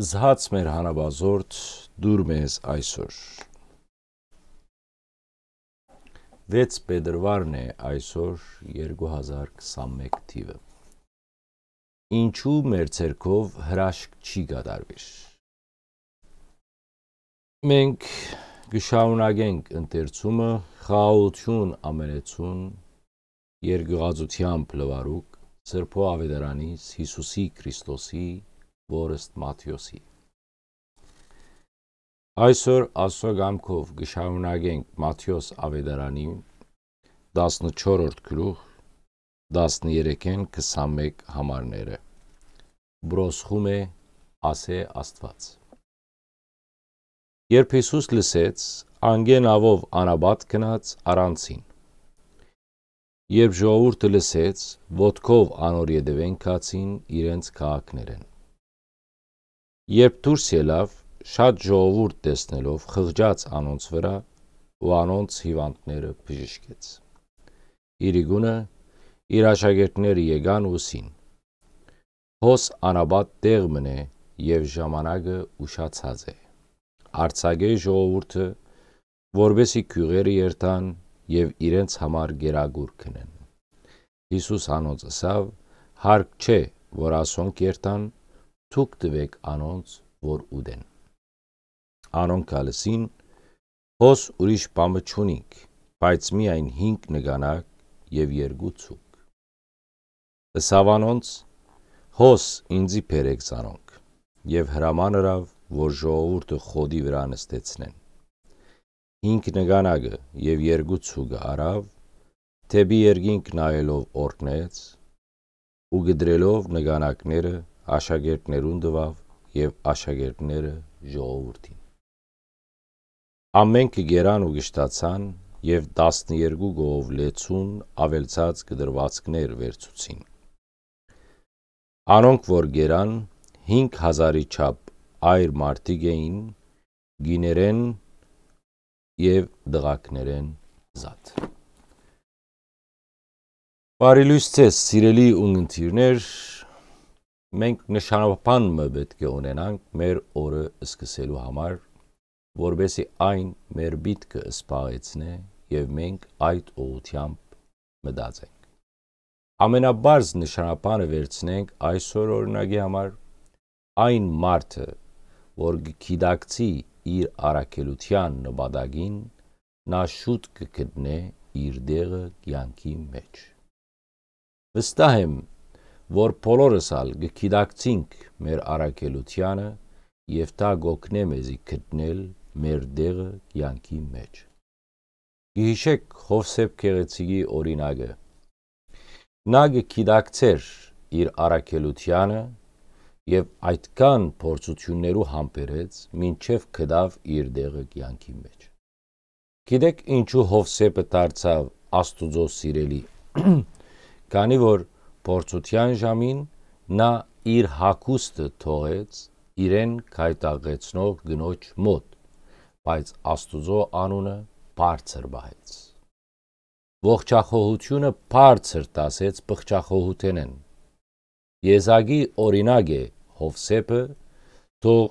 զհաց մեր հանաբազորդ դուր մեզ այսօր։ Վեց պետրվարն է այսօր 2021 թիվը։ Ինչու մեր ցերկով հրաշք չի կատարվիր։ Մենք գշարունակենք ընթերցումը խաղաղություն ամենեցուն երկյուղածությամբ լվարուկ Սրբո Ավետարանից Հիսուսի Քրիստոսի Բորիստ Մաթիոսի։ Այսօր Աստծո գամքով գշարունակենք Մաթիոս Ավետարանի 14-րդ գլուխ 13-ին 21 համարները։ Բրոսխում է ասե Աստված։ Երբ Հիսուս լսեց, անգենավով անաբատ գնաց առանցին։ Երբ ժողովուրդը լսեց, ոդկով անոր յետևեն կացին իրենց քաղաքներեն։ Երբ դուրս ելավ, շատ ժողովուրդ տեսնելով խղճած անոնց վրա ու անոնց հիվանդները բժշկեց։ Իրիգունը իր աշակերտները եկան ուսին։ Հոս անաբատ տեղ մնե եւ ժամանակը ուշացած է։ Արցագե ժողովուրդը որբեսի քյուղերը երթան եւ իրենց համար գերագուր քնեն։ Հիսուս անոնց ասավ, հարկ չէ, որ ասոնք երթան թուք տվեք անոնց, որ ուդեն։ Անոնք ալսին, հոս ուրիշ պամը չունինք, բայց միայն հինք նգանակ և երգու ծուկ։ Սավանոնց, հոս ինձի պերեք զանոնք, և հրամանրավ, որ ժողորդը խոդի վրա նստեցնեն։ Հինք նգանագը և երգու ծուգը առավ, թեպի երգինք նայելով օրգնեց, ու գդրելով նգանակները աշակերտներուն տվավ եւ աշակերտները ժողովրդին։ Ամեն կգերան ու գշտացան եւ 12 գով լեցուն ավելցած կդրվածքներ վերցուցին։ Անոնք որ գերան 5000-ի չափ այր մարտիկ էին գիներեն եւ դղակներեն զատ։ Բարի լույս ցես, սիրելի ունգընտիրներ, մենք նշանապանը պետք է ունենանք մեր օրը սկսելու համար, որբեսի այն մեր միտքը սպաղեցնե եւ մենք այդ ուղությամբ մտածենք։ Ամենաբարձ նշանապանը վերցնենք այսօր օրինակի համար այն մարդը, որ գիտակցի իր առաքելության նպատակին, նա շուտ կգտնե իր դեղը կյանքի մեջ։ Վստահ եմ, որ բոլորս ալ գկիրակցինք մեր առաքելությանը եւ դա գոգնե մեզի գտնել մեր դեղը կյանքի մեջ։ Գիշեք Հովսեփ քերեցիգի օրինակը։ Նա գկիրակցեր իր առաքելությանը եւ այդքան փորձություններու համբերեց, ինչև կդավ իր դեղը կյանքի մեջ։ Գիտեք ինչու Հովսեփը դարձավ Աստուծո սիրելի, քանի որ Փորձության ժամին նա իր հակուստը թողեց իրեն կայտաղեցնող գնոջ մոտ, բայց Աստուծո անունը բարձր բահեց։ Ողջախոհությունը բարձր տասեց բղճախոհութենեն։ Եզագի օրինակ է Հովսեփը, թող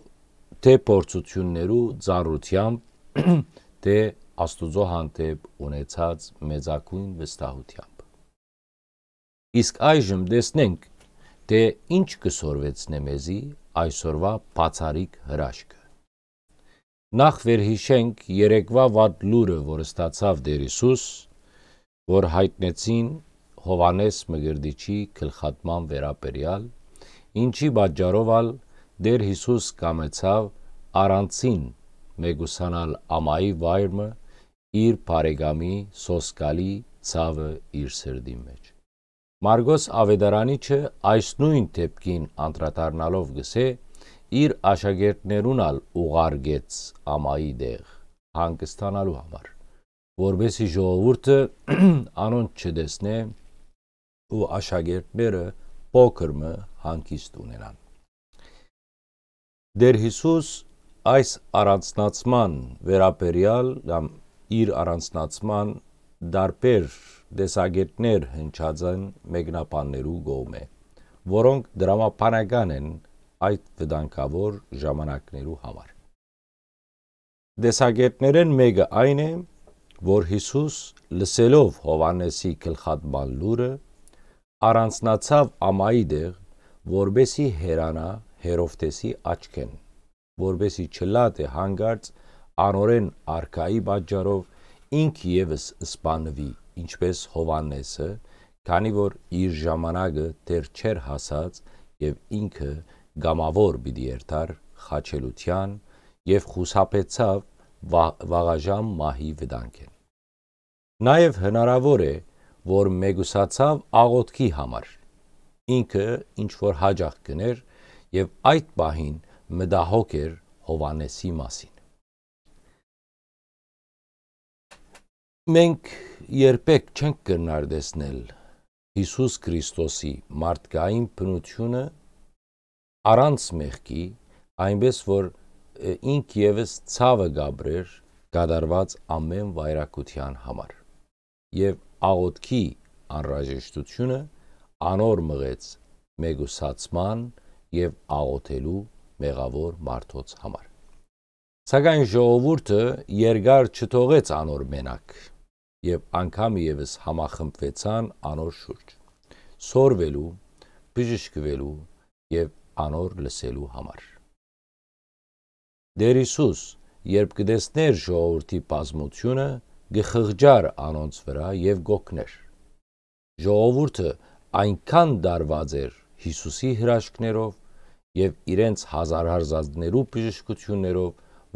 թե փորձություններու ծառությամբ թե Աստուծո հանդեպ ունեցած մեծակույն վստահությամբ։ Իսկ այժմ տեսնենք, թե ինչ կսորվեցնե մեզի այսօրվա բացարիք հրաշքը։ Նախ վերհիշենք երեկվա վատ լուրը, որը ստացավ Տեր Հիսուս, որ հայտնեցին Հովանես Մգրդիչի գլխատման վերաբերյալ, ինչի պատճառով ալ Տեր Հիսուս կամեցավ առանցին մեգուսանալ ամայի վայրը իր բարեգամի սոսկալի ցավը իր սրդի մեջ։ Մարգոս Ավետարանիչը այս նույն դեպքին անդրադառնալով գսե իր աշակերտներուն ալ ուղարկեց ամայի դեղ հանգստանալու համար որբեսի ժողովուրդը անոն չդեսնե ու աշակերտները փոքրը հանգիստ ունենան Դեր Հիսուս այս առանցնացման վերաբերյալ կամ իր առանցնացման դարբեր դեսագետներ հնչածան մեկնաբաններու գոմե, որոնք դրամապանական են այդ վտանգավոր ժամանակներու համար։ Դեսագետներեն մեկը այն է, որ Հիսուս լսելով Հովանեսի գլխատման լուրը առանցնացավ ամայի դեղ, որբեսի հերանա Հերովտեսի աչքեն, որբեսի չլատե հանգարց անորեն արկայի պատճառով ինք եւս սպանվի, ինչպես Հովանեսը, քանի որ իր ժամանակը դեռ չէր հասած եւ ինքը գամավոր պիտի երթար խաչելության եւ խուսափեցավ վա, վաղաժամ մահի վտանգեն։ Նաեւ հնարավոր է, որ մեգուսացավ աղոտքի համար։ Ինքը ինչ որ հաջող կներ եւ այդ պահին մտահոգ էր Հովանեսի մասին։ Մենք երբեք չենք կնարդեսնել Հիսուս Քրիստոսի մարդկային բնությունը առանց մեղքի, այնպես որ ինք եւս ցավը գաբրեր կատարված ամեն վայրակության համար։ Եվ աղոթքի անհրաժեշտությունը անոր մղեց մեգուսացման եւ աղոթելու մեղավոր մարդոց համար։ Սակայն ժողովուրդը երկար չթողեց անոր մենակ եւ անգամ եւս համախմբվեցան անոր շուրջ սորվելու բժշկվելու եւ անոր լսելու համար Դեր Հիսուս երբ կդեսներ ժողովրդի բազմությունը գխղճար անոնց վրա եւ գոքներ ժողովուրդը այնքան դարված էր Հիսուսի հրաշքներով եւ իրենց հազարհարզազներու բժշկություններով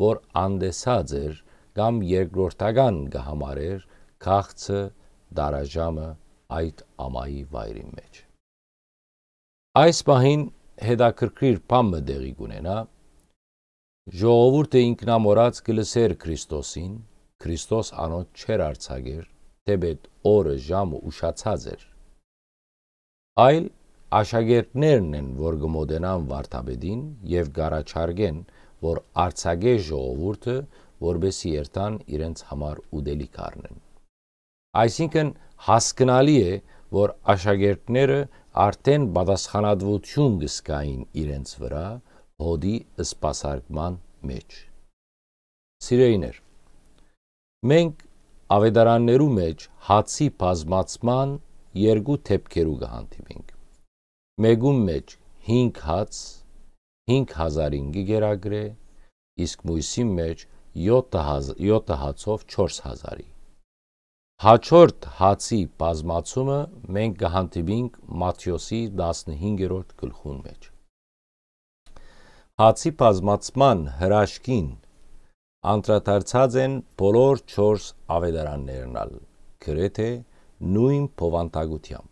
որ անդեսած էր կամ երկրորդական գհամարեր քաղցը դարաժամը այդ ամայի վայրի մեջ։ Այս պահին հետաքրքիր բանը դեղի կունենա։ Ժողովուրդը ինքնամորած գլսեր Քրիստոսին, Քրիստոս անոց չեր արցագեր, թեպետ օրը ժամը ուշացած էր։ Այլ աշակերտներն են, որ գմոդենան Վարդապետին եւ գարաչարգեն, որ արցագե ժողովուրդը, որբեսի երթան իրենց համար ուդելի կառնեն։ Այսինքն հասկանալի է, որ աշակերտները արդեն պատասխանատվություն գսկային իրենց վրա հոդի սպասարկման մեջ։ Սիրեիներ, մենք ավետարաններու մեջ հացի բազմացման երկու թեփքերու կհանդիպենք։ Մեկում մեջ 5 հաց 5000-ին գերագրե, իսկ մույսի մեջ 7000 հացով 4000-ի։ Հաջորդ հացի բազմացումը մենք կհանդիպինք Մատթեոսի 15-րդ գլխուն մեջ։ Հացի բազմացման հրաշքին անդրադարձած են բոլոր 4 ավետարաններն ալ, գրեթե նույն փովանտագությամբ։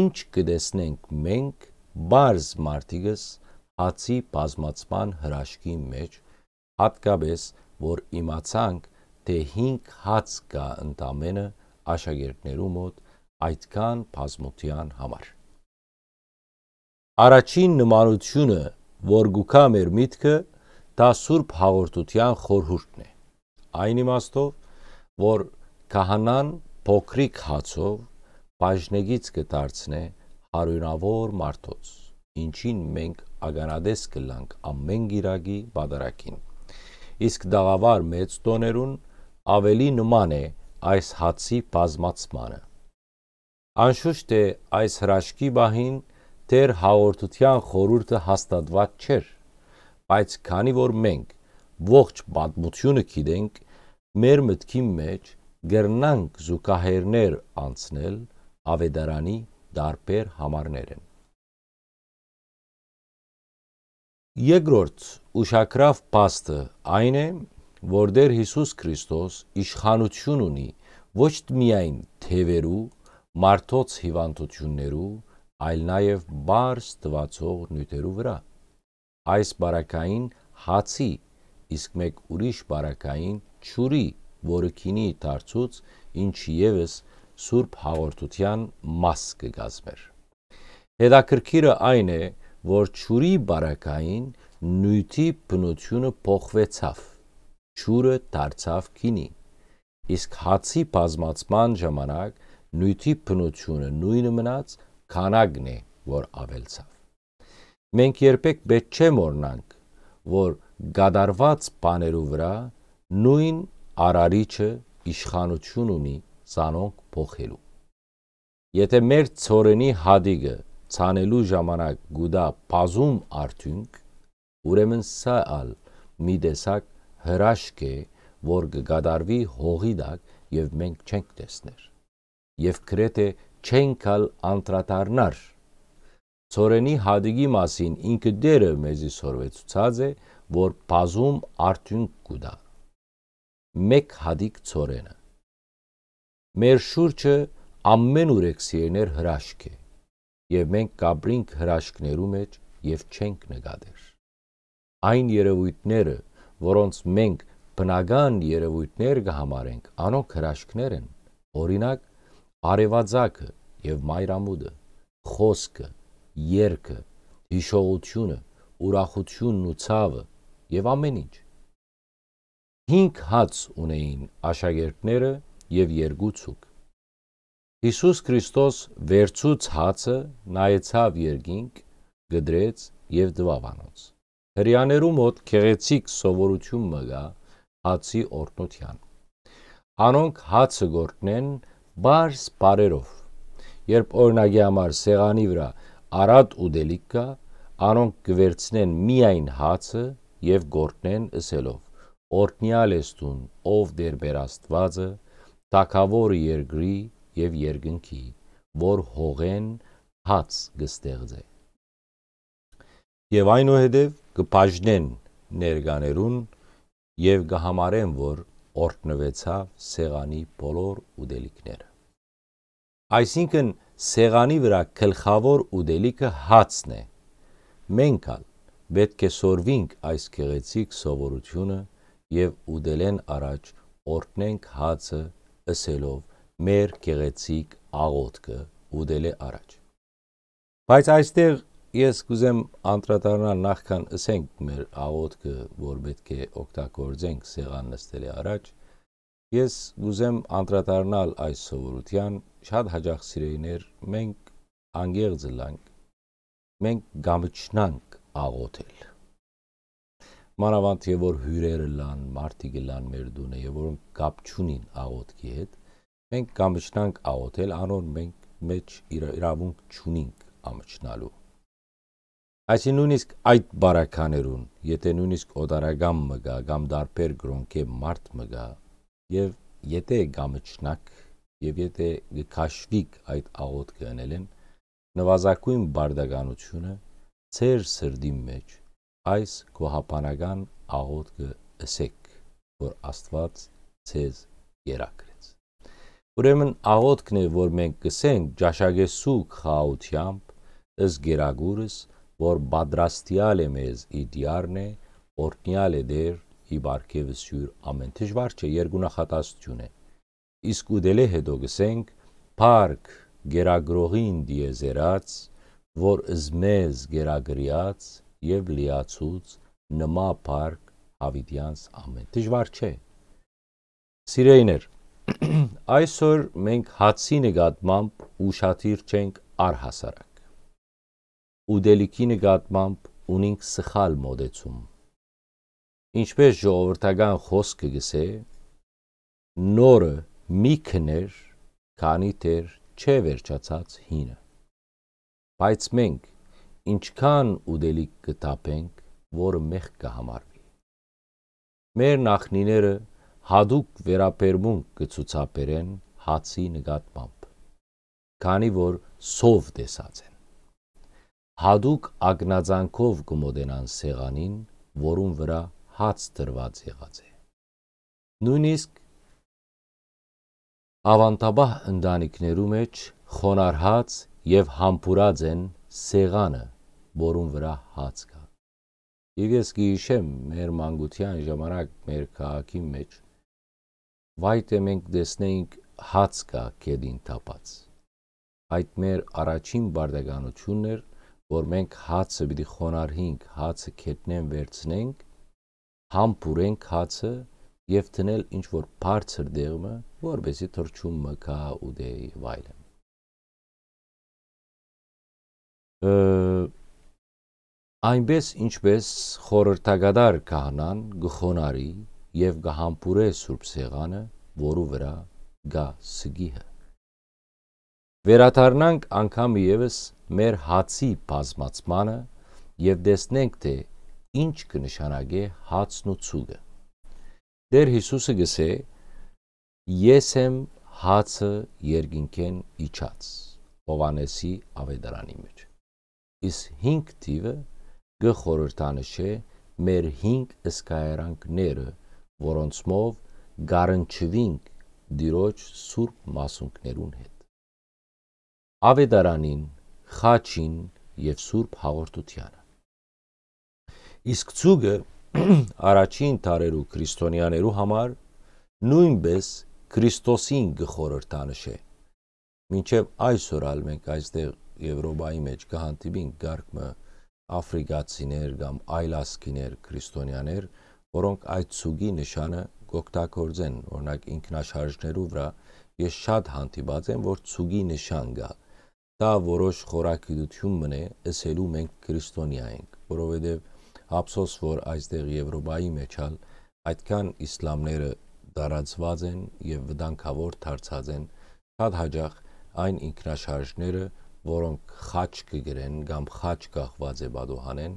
Ինչ կտեսնենք մենք բարձ մարտիկս հացի բազմացման հրաշքի մեջ, հատկապես որ իմացանք թե 5 հաց կա ընդամենը աշակերտներու մոտ այդքան բազմության համար։ Առաջին նմանությունը, որ գուկա մեր միտքը, դա Սուրբ հաղորդության խորհուրդն է։ Այն իմաստով, որ քահանան փոքրիկ հացով բաժնեգից կդարձնե հարյուրավոր մարդոց, ինչին մենք ագանադես կլանք ամեն գիրագի բادرակին։ Իսկ դաղավար մեծ տոներուն ավելի նման է այս հացի բազմացմանը։ Անշուշտ է այս հրաշքի բահին Տեր հաղորդության խորուրդը հաստատված չէր, բայց քանի որ մենք ողջ պատմությունը գիտենք, մեր մտքի մեջ գրնանք զուգահեռներ անցնել ավետարանի դարբեր համարներ են։ Երկրորդ ուշակրավ փաստը այն է, որտեղ Հիսուս Քրիստոս իշխանություն ունի ոչ միայն թևերու, մարդոց հիվանդություններու, այլ նաև բարձ տվածող նյութերու վրա։ Այս բարակային հացի, իսկ մեկ ուրիշ բարակային ճուրի, որը քինի դարձուց, ինչ եւս Սուրբ հաղորդության մաս կգազմեր։ Հետաքրքիրը այն է, որ ճուրի բարակային նյութի բնությունը փոխվեցավ Շուրը դարձավ քինի։ Իսկ հացի բազմացման ժամանակ նյութի փնությունը նույնը մնաց, քանակն է, որ ավելցավ։ Մենք երբեք պետք չէ մոռնանք, որ գադարված բաներու վրա նույն արարիչը իշխանություն ունի ցանոնք փոխելու։ Եթե մեր ծորենի հադիգը ցանելու ժամանակ գուդա բազում արդյունք, ուրեմն սա ալ մի տեսակ հրաշք է, որ կգադարվի հողինակ եւ մենք չենք տեսներ։ Եվ գրեթե չենք ալ անդրադառնար։ Ծորենի հադիգի մասին ինքը դերը մեզի սորվեցուցած է, որ բազում արդյունք կուտա։ Մեկ հադիկ ծորենը։ Մեր շուրջը ամեն ուրեքսիներ հրաշք է, եւ մենք կապրինք հրաշքներու մեջ եւ չենք նկատեր։ Այն երևույթները, որոնց մենք բնական երևույթներ կհամարենք, անոնք հրաշքներ են։ Օրինակ, արևածագը եւ մայրամուտը, խոսքը, երգը, հիշողությունը, ուրախությունն ու ցավը եւ ամեն ինչ։ 5 հաց ունեին աշակերտները եւ երկու ցուկ։ Հիսուս Քրիստոս վերցուց հացը նայեցավ երկինք, գդրեց եւ դվավանոց։ Հрьяներու մոտ քեղեցիկ սովորություն մը հացի օրնության։ Անոնք հացը գործնեն բարս բարերով։ Երբ օրինակի համար սեղանի վրա արատ ու դելիկ կա, անոնք կվերցնեն միայն հացը եւ գործնեն ըսելով. Օրտնյալ ես տուն, ով դերբեր Աստվածը, Տակավոր երկրի եւ երկնքի, որ հողեն հաց գստեղծե եւ այնուհետեւ կբաժնեն ներկաներուն եւ կհամարեն որ օրտնվեցավ սեղանի բոլոր ուտելիքները այսինքն սեղանի վրա գլխավոր ուտելիքը հացն է մենք ալ պետք է սորվինք այս գեղեցիկ սովորությունը եւ ուտելեն առաջ օրտնենք հացը ըսելով մեր գեղեցիկ աղոթքը ուտելը առաջ բայց այստեղ ես կուզեմ անդրադառնալ նախքան ասենք մեր աղոթքը, որ պետք է օգտագործենք սեղան նստելի առաջ, ես կուզեմ անդրադառնալ այս սովորության շատ հաջող սիրեիներ, մենք անգեղծ լանք, մենք գամչնանք աղոթել։ Մանավանդ եւ որ հյուրերը լան, մարդիկ լան մեր դունը, եւ որոնք կապ չունին աղոթքի հետ, մենք գամչնանք աղոթել, անոր մենք մեջ իրավունք չունենք ամճնալու Այսին նույնիսկ այդ բարականերուն, եթե նույնիսկ օդարագամ մգա կամ դարբեր գրոնքե մարդ մգա եւ եթե գամճնակ եւ եթե գկաշվիկ այդ աղոթքը անելեն նվազագույն բարդականությունը ծեր սրդի մեջ այս կոհապանական աղոթքը ըսեք որ Աստված ցեզ երակրեց Ուրեմն աղոթքն է որ մենք գսենք ճաշագեսու խաությամբ ըս գերագուրս որ բադրաստիալ է մեզ իդիարն է, օրկնյալ է դեր ի բարգևս յուր ամեն դժվար չէ երկունախատասություն է։ Իսկ ուդելե հետո գսենք փարք գերագրողին դիեզերած, որ զմեզ գերագրիած եւ լիացուց նմա փարք հավիդյանց ամեն դժվար չէ։ Սիրեիներ, այսօր մենք հացի նկատմամբ ուշադիր չենք առհասարակ ու դելիքի նկատմամբ ունենք սխալ մոտեցում։ Ինչպես ժողովրդական խոսքը գսե, նորը մի քներ, քանի դեռ չէ վերջացած հինը։ Բայց մենք ինչքան ուդելիք կտապենք, որը մեղ կհամարվի։ Մեր նախնիները հadoop վերաբերմունք կցուցաբերեն հացի նկատմամբ, քանի որ սով տեսած են հադուկ ագնաձանքով կմոտենան սեղանին, որում վրա հաց դրված եղած է։ Նույնիսկ ավանդաբահ ընտանիքներու մեջ խոնարհած եւ համբուրած են սեղանը, որում վրա հաց կա։ Եվ ես գիշեմ մեր մանկության ժամանակ մեր քաղաքի մեջ վայտե մենք տեսնեինք հաց կա կեդին տապած։ Այդ մեր առաջին բարդականությունն էր որ մենք հացը պիտի խոնարհինք, հացը քետնեն վերցնենք, համբուրենք հացը եւ տնել ինչ որ բարձր դեղը, որբեսի թրջում մկա ու դե եւ այլն։ Այնպես ինչպես խորհրդագադար կահանան գխոնարի եւ գհամբուրե Սուրբ Սեղանը, որու վրա գա սգիհը։ Վերաթարնանք անգամ եւս մեր հացի բազմացմանը եւ տեսնենք թե ինչ կնշանակե հացն ու ցուգը։ Տեր Հիսուսը գսե. Ես եմ հացը երկինքեն իջած։ Հովանեսի ավետարանի մեջ։ Իս 5 տիվը գխորհրդանշե մեր 5 սկայարանքները, որոնցով գարնչվինք դիրոջ սուրբ մասունքներուն հետ։ Ավետարանին խաչին եւ սուրբ հաղորդությանը։ Իսկ ցուգը առաջին տարերու քրիստոնյաներու համար նույնպես Քրիստոսին գխորհրդանշե։ Մինչև այսօր ալ մենք այստեղ Եվրոպայի մեջ կհանդիպին գարկմը աֆրիկացիներ կամ այլասկիներ քրիստոնյաներ, որոնք այդ ցուգի նշանը կօգտագործեն, օրինակ ինքնաշարժներու վրա ես շատ հանդիպած եմ, որ ցուգի նշան գա Դա որոշ խորակրություն մնե, ասելու մենք քրիստոնյա ենք, որովհետև ափսոս որ այստեղ Եվրոպայի մեջալ այդքան իսլամները դարածված են եւ վտանգավոր դարձած են, շատ հաջող այն ինքնաշարժները, որոնք խաչ կգրեն կամ խաչ կախված է բադոհանեն,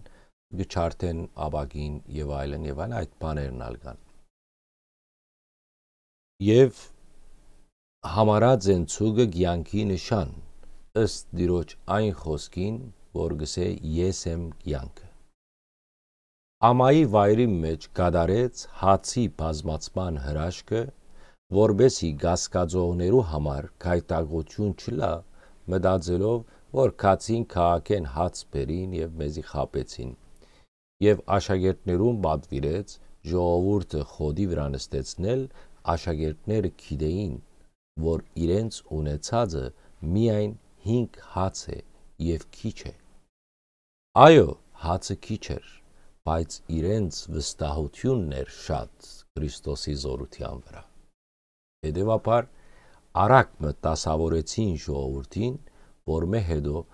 գչարտեն աբագին եւ այլն եւ այլն այդ բաներն ալ կան։ Եվ համարած են ցուգը ցանկի նշան ըստ Տիրոջ այն խոսքին, որ գսե ես եմ կյանքը։ Ամայի վայրի մեջ գադարեց հացի բազմացման հրաշքը, որբեսի գասկաձողներու համար կայտագություն չլա, մտածելով, որ քացին քաղաքեն հաց բերին եւ մեզի խապեցին։ Եվ աշակերտներուն պատվիրեց ժողովուրդը խոդի վրա նստեցնել, աշակերտները գիտեին, որ իրենց ունեցածը միայն 5 հաց է եւ քիչ է։ Այո, հացը քիչ էր, բայց իրենց վստահությունն էր շատ Քրիստոսի զորության վրա։ Հետևաբար արագ մտասավորեցին ժողովրդին, որ մե հետո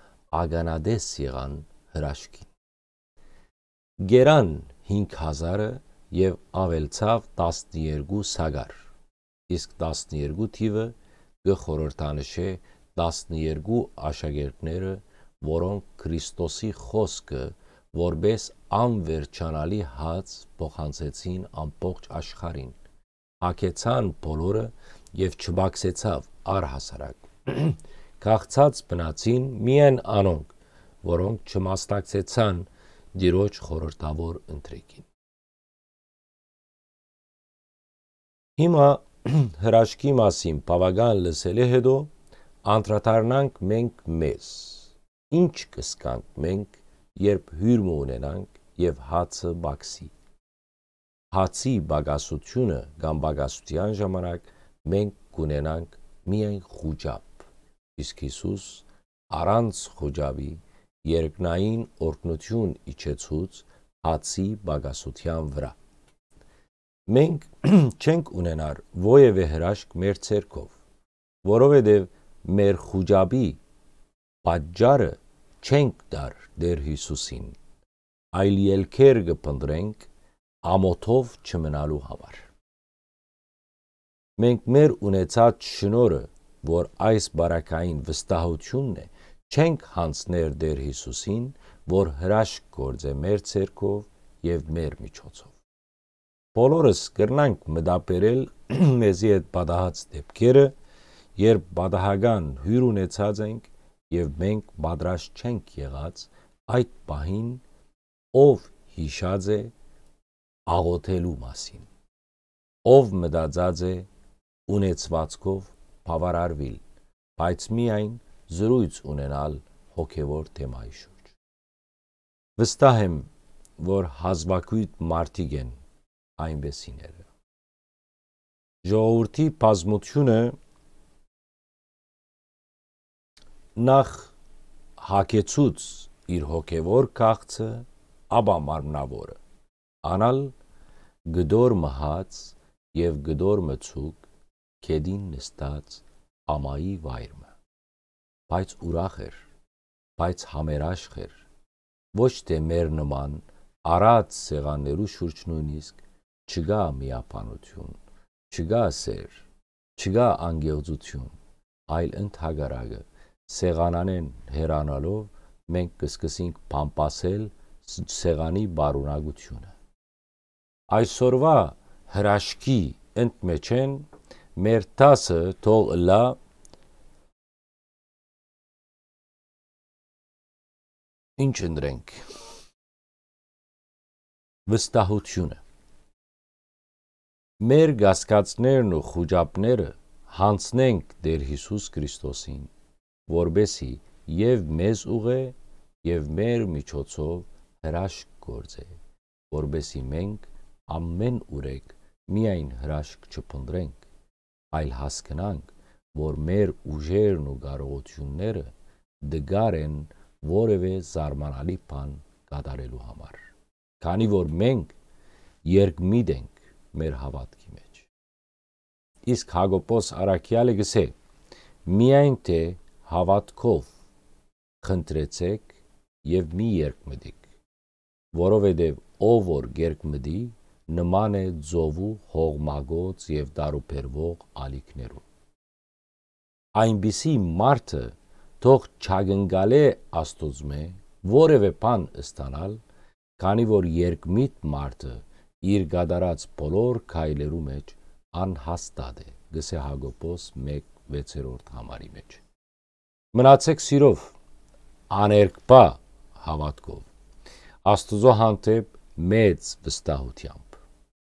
ագանադես եղան հրաշքին։ Գերան 5000-ը եւ ավելցավ 12 սագար։ Իսկ 12 թիվը գխորորտանշե 12 աշակերտները, որոնք Քրիստոսի խոսքը որպես անվերջանալի հաց փոխանցեցին ամբողջ աշխարհին։ Հակեցան բոլորը եւ չբացեցավ առհասարակ։ Գաղցած մնացին միայն անոնք, որոնք չմասնակցեցան ծիրոջ խորհրդավոր ընթրեքին։ Հիմա հրաշքի մասին բավական լսել է հետո անդրադառնանք մենք մեզ։ Ինչ կսկանք մենք, երբ հյուրմ ունենանք եւ հացը բաքսի։ Հացի բագասությունը կամ բագասության ժամանակ մենք կունենանք միայն խոջապ։ Իսկ Հիսուս առանց խոջավի երկնային օրհնություն իջեցուց հացի բագասության վրա։ Մենք չենք ունենար ովևէ հրաշք մեր ցերկով, որովհետև մեր խուջաբի պատճառը չենք դար դեր Հիսուսին, այլ ելքեր կփնտրենք ամոթով չմնալու համար։ Մենք մեր ունեցած շնորը, որ այս բարակային վստահությունն է, չենք հանցներ դեր Հիսուսին, որ հրաշք գործ է մեր ցերկով եւ մեր միջոցով։ Բոլորս կրնանք մտաբերել մեզի այդ պատահած դեպքերը, երբ բադահական հյուր ունեցած ենք եւ մենք պատրաստ չենք եղած այդ պահին ով հիշած է աղոթելու մասին ով մտածած է ունեցվածքով բավարարվել բայց միայն զրույց ունենալ հոգևոր թեմայի շուրջ վստահ եմ որ հազվագույտ մարդիկ են այնպեսիները ժողովրդի բազմությունը նախ հակեցուց իր հոգևոր քաղցը, ապա մարմնավորը։ Անալ գդոր մհած եւ գդոր մցուկ կեդին նստած ամայի վայրը։ Բայց ուրախ էր, բայց համերաշխ էր։ Ոչ թե մեր նման առած սեղաններու շուրջ նույնիսկ չկա միապանություն, չկա սեր, չկա անգեղծություն, այլ ընդհակարակը սեղանանեն հերանալով մենք կսկսենք փամփասել սեղանի բարունակությունը։ Այսօրվա հրաշքի ընդմեջ են մեր տասը թող լա ինչ ընդրենք վստահությունը մեր գասկածներն ու խոջապները հանցնենք Տեր Հիսուս Քրիստոսին որբեսի եւ մեզ ուղե եւ մեր միջոցով հրաշք գործե որբեսի մենք ամեն ուրեք միայն հրաշք չփնտրենք այլ հասկանանք որ մեր ուժերն ու կարողությունները դգար են որևէ զարմանալի բան կատարելու համար քանի որ մենք երկմիտ ենք մեր հավատքի մեջ իսկ հագոպոս արաքյալը գսե միայն թե դե հավատքով խնդրեցեք եւ մի երկմդիկ որովհետեւ ով որ երկմդի նման է ծովու հողմագոց եւ դարուփերվող ալիքներու այնբիսի մարդը թող չագնգալե աստուծմե որևէ բան ստանալ քանի որ երկմիտ մարդը իր գադարած բոլոր քայլերու մեջ անհաստատ է գսե հագոպոս 1:6-րդ համարի մեջ Մնացեք սիրով, աներկպա հավատքով, աստուծո հանդեպ մեծ վստահությամբ։